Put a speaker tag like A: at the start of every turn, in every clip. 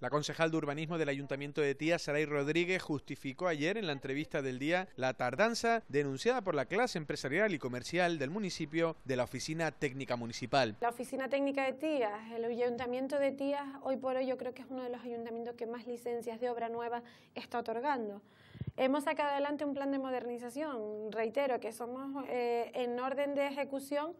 A: La concejal de urbanismo del Ayuntamiento de Tías, Saray Rodríguez, justificó ayer en la entrevista del día la tardanza denunciada por la clase empresarial y comercial del municipio de la Oficina Técnica Municipal.
B: La Oficina Técnica de Tías, el Ayuntamiento de Tías, hoy por hoy yo creo que es uno de los ayuntamientos que más licencias de obra nueva está otorgando. Hemos sacado adelante un plan de modernización, reitero que somos eh, en orden de ejecución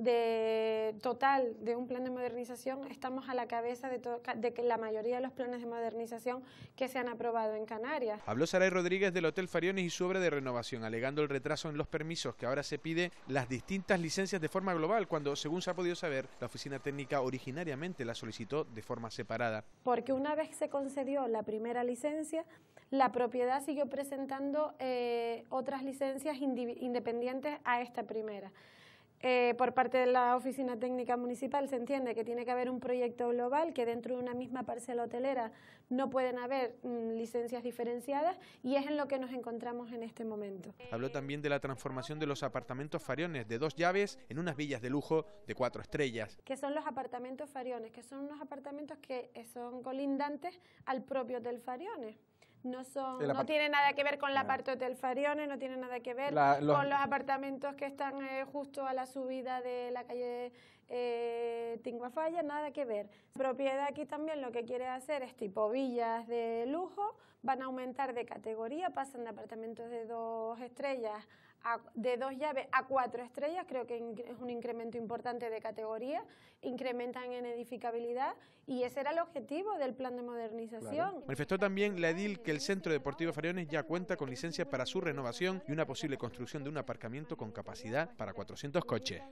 B: de, total de un plan de modernización, estamos a la cabeza de, que la mayoría de los planes de modernización que se han aprobado en Canarias.
A: Habló Saray Rodríguez del Hotel Fariones y su obra de renovación, alegando el retraso en los permisos que ahora se pide las distintas licencias de forma global, cuando, según se ha podido saber, la oficina técnica originariamente la solicitó de forma separada.
B: Porque una vez se concedió la primera licencia, la propiedad siguió presentando eh, otras licencias independientes a esta primera. Eh, por parte de la Oficina Técnica Municipal se entiende que tiene que haber un proyecto global, que dentro de una misma parcela hotelera no pueden haber mm, licencias diferenciadas y es en lo que nos encontramos en este momento.
A: Habló también de la transformación de los apartamentos fariones de dos llaves en unas villas de lujo de cuatro estrellas.
B: Que son los apartamentos fariones, que son unos apartamentos que son colindantes al propio Hotel Fariones no son no tiene nada que ver con la parte Hotel Farione, no tiene nada que ver con los apartamentos que están eh, justo a la subida de la calle eh, Tingua Falla nada que ver. Propiedad aquí también lo que quiere hacer es tipo villas de lujo, van a aumentar de categoría, pasan de apartamentos de dos estrellas de dos llaves a cuatro estrellas, creo que es un incremento importante de categoría, incrementan en edificabilidad y ese era el objetivo del plan de modernización.
A: Manifestó también la edil el Centro Deportivo Fariones ya cuenta con licencia para su renovación y una posible construcción de un aparcamiento con capacidad para 400 coches.